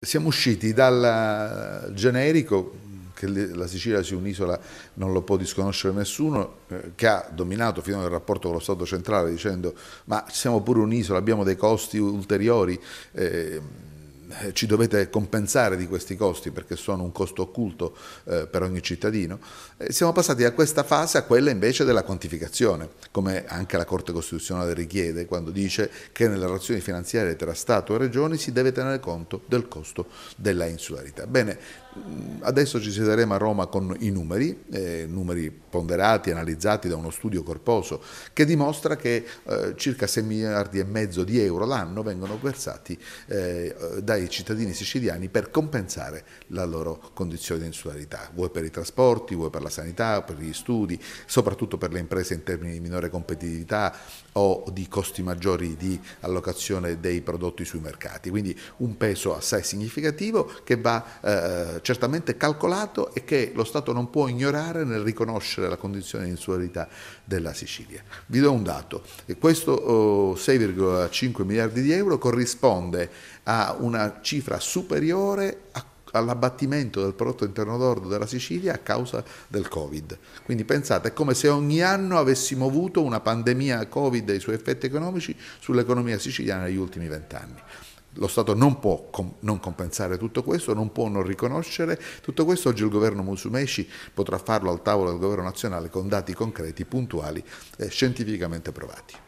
Siamo usciti dal eh, generico che la Sicilia sia un'isola non lo può disconoscere nessuno, eh, che ha dominato fino al rapporto con lo Stato centrale dicendo ma siamo pure un'isola, abbiamo dei costi ulteriori. Eh, eh, ci dovete compensare di questi costi perché sono un costo occulto eh, per ogni cittadino. Eh, siamo passati da questa fase a quella invece della quantificazione, come anche la Corte Costituzionale richiede quando dice che nelle relazioni finanziarie tra Stato e Regioni si deve tenere conto del costo della insularità. Bene, mm, adesso ci siederemo a Roma con i numeri, eh, numeri ponderati, analizzati da uno studio corposo che dimostra che eh, circa 6 miliardi e mezzo di euro l'anno vengono versati eh, dai e i cittadini siciliani per compensare la loro condizione di insularità, vuoi per i trasporti, vuoi per la sanità, per gli studi, soprattutto per le imprese in termini di minore competitività o di costi maggiori di allocazione dei prodotti sui mercati. Quindi un peso assai significativo che va eh, certamente calcolato e che lo Stato non può ignorare nel riconoscere la condizione di insularità della Sicilia. Vi do un dato, questo oh, 6,5 miliardi di euro corrisponde a una cifra superiore a all'abbattimento del prodotto interno lordo della Sicilia a causa del Covid. Quindi pensate, è come se ogni anno avessimo avuto una pandemia Covid e i suoi effetti economici sull'economia siciliana negli ultimi vent'anni. Lo Stato non può com- non compensare tutto questo, non può non riconoscere tutto questo. Oggi il governo Musumeci potrà farlo al tavolo del governo nazionale con dati concreti, puntuali e scientificamente provati.